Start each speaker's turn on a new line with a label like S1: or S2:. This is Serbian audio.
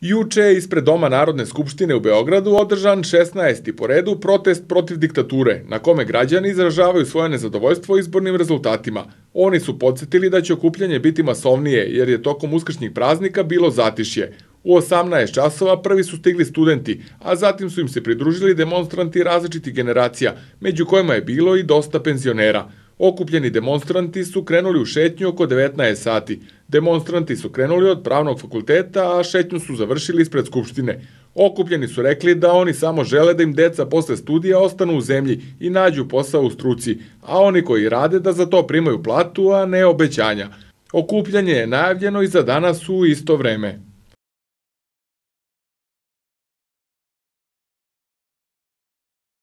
S1: Juče je ispred Doma Narodne skupštine u Beogradu održan 16. po redu protest protiv diktature, na kome građani izražavaju svoje nezadovoljstvo izbornim rezultatima. Oni su podsjetili da će okupljanje biti masovnije, jer je tokom uskršnjih praznika bilo zatišje. U 18 časova prvi su stigli studenti, a zatim su im se pridružili demonstranti različitih generacija, među kojima je bilo i dosta penzionera. Okupljeni demonstranti su krenuli u šetnju oko 19 sati. Demonstranti su krenuli od pravnog fakulteta, a šetnju su završili ispred Skupštine. Okupljeni su rekli da oni samo žele da im deca posle studija ostanu u zemlji i nađu posao u struci, a oni koji rade da za to primaju platu, a ne obećanja. Okupljanje je najavljeno i za danas u isto vreme.